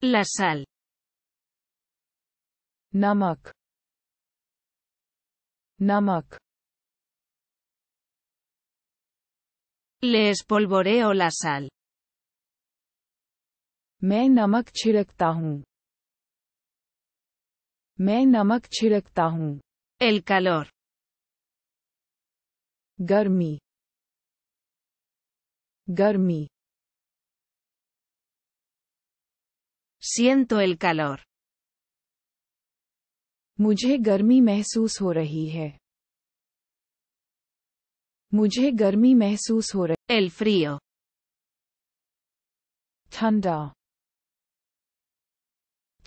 La sal. नमक नमक Le espolvoreo la sal. मैं नमक छिड़कता हूँ मैं नमक छिड़कता हूँ एल calor. गर्मी गर्मी Siento el calor. मुझे गर्मी महसूस हो रही है मुझे गर्मी महसूस हो रही El frío. ठंडा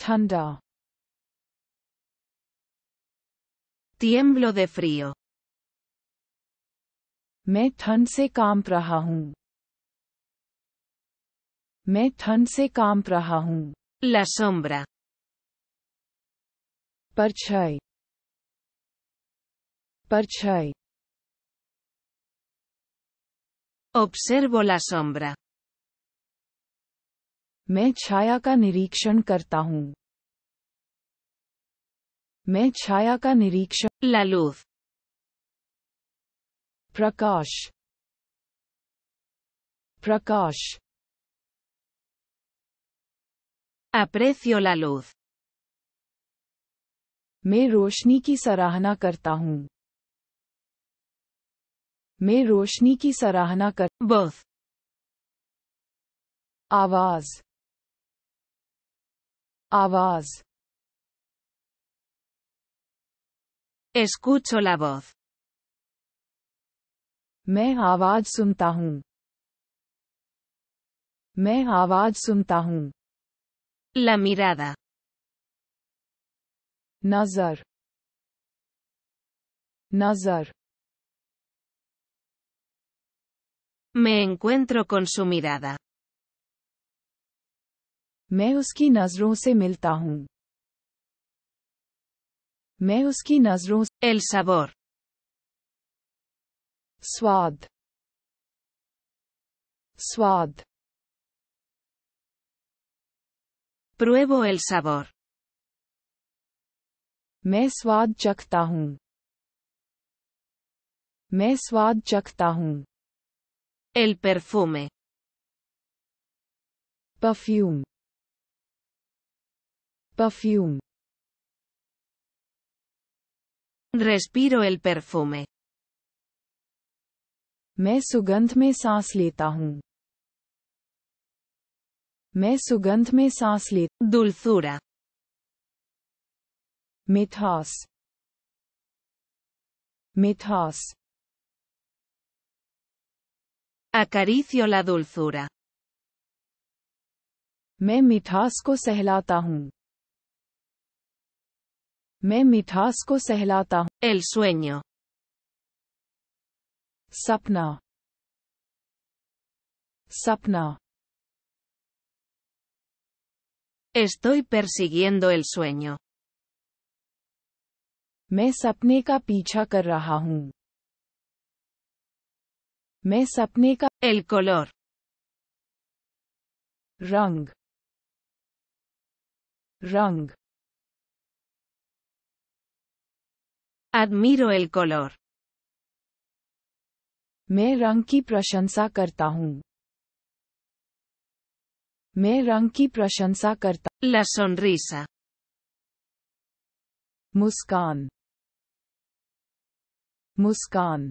ठंडा Tiemblo de frío. मैं ठंड से कांप रहा हूँ मैं ठंड से कांप रहा हूँ La sombra. परछाई परछाई Observo la sombra. मैं छाया का निरीक्षण करता हूँ मैं छाया का निरीक्षण La luz. प्रकाश प्रकाश Aprecio la luz. मैं रोशनी की सराहना करता हूँ मैं रोशनी की सराहना कर बर्फ आवाज आवाज Escucho la voz. मैं आवाज सुनता हूँ मैं आवाज सुनता हूँ La mirada. Nazar. Nazar. Me encuentro con su mirada. Me uski nazro se milta Me El sabor. Swad. Swad. Pruebo el sabor. Me swad chakta hun. Me swad chakta hun. El perfume. Perfume. Perfume. Respiro el perfume. Me sugant me सांस leta hun. मैं सुगंध में सांस ले dulzura मिठास मिठास acaricio la dulzura मैं मिठास को सहलाता हूँ मैं मिठास को सहलाता हूँ El sueño. सपना सपना Estoy persiguiendo el sueño. Me sapne ka Me sapne el color. Rang. Rang. Admiro el color. Me rang prashan prashansa मैं रंग की प्रशंसा करता La sonrisa. मुस्कान मुस्कान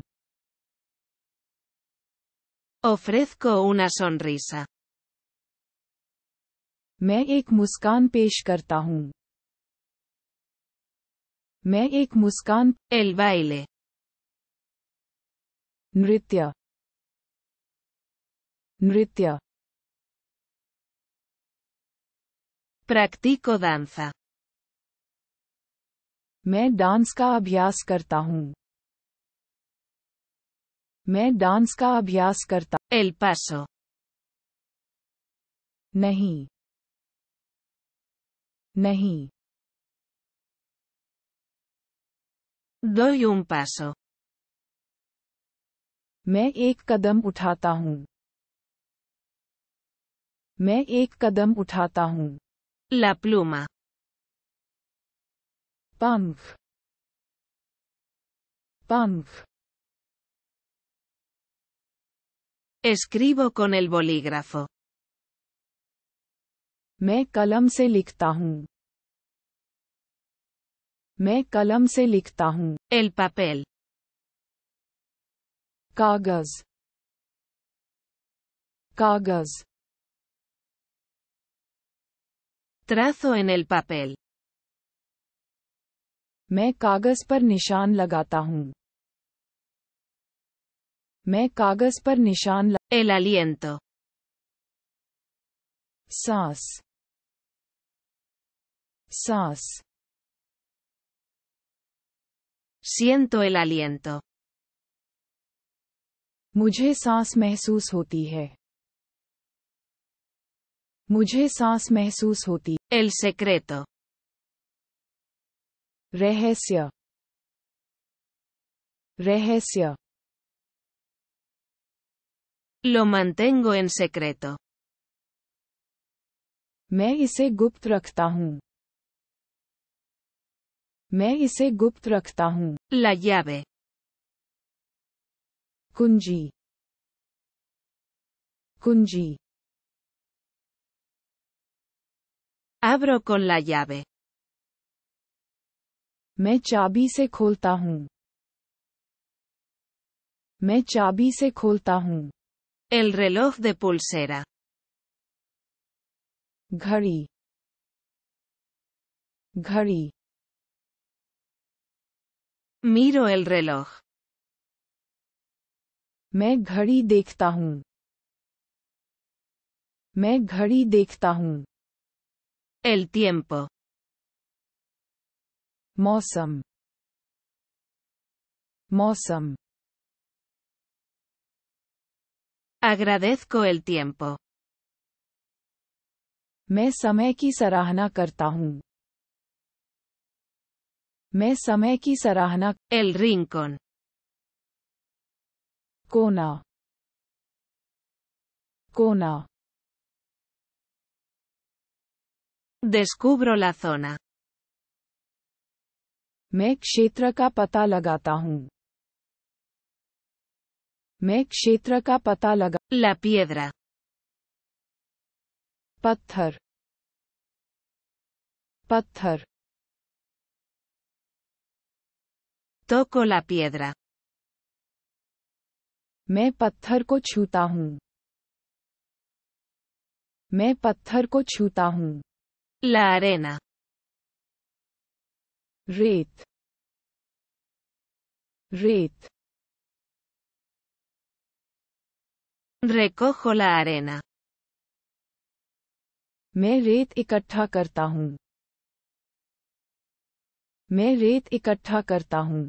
Ofrezco una sonrisa. मैं एक मुस्कान पेश करता हूँ मैं एक मुस्कान El baile. नृत्य नृत्य Practico danza. मैं डांस का अभ्यास करता हूँ मैं डांस का अभ्यास करता El paso. नहीं नहीं Doy un paso. मैं एक कदम उठाता हूँ मैं एक कदम उठाता हूँ La pluma. punk punk Escribo con el bolígrafo. Me calam se Me calam se El papel. Cagas. Cagas. Trazo en el papel. मैं कागज पर निशान लगाता हूँ मैं कागज पर निशान लग... El aliento. सांस सांस Siento el aliento. मुझे सांस महसूस होती है मुझे सांस महसूस होती एल सेक्रेत रहस्य रहस्य लो मंतेंगो en सेक्रेत मैं इसे गुप्त रखता हूं मैं इसे गुप्त रखता हूं La llave. कुंजी कुंजी Abro con la llave. मैं चाबी से खोलता हूँ मैं चाबी से खोलता हूँ El reloj de pulsera. घड़ी घड़ी Miro el reloj. मैं घड़ी देखता हूँ मैं घड़ी देखता हूँ El tiempo. Mosam. Mosam. Agradezco el tiempo. Me sameki sarahana Me El rincón. Kona. Kona. Descubro la zona. मैं क्षेत्र का पता लगाता हूँ मैं क्षेत्र का पता लगा La piedra. पत्थर पत्थर Toco la piedra. मैं पत्थर को छूता हूँ मैं पत्थर को छूता हूँ La arena. Reet. Reet. Recojo la arena. मैं रेत इकट्ठा करता हूँ मैं रेत इकट्ठा करता हूँ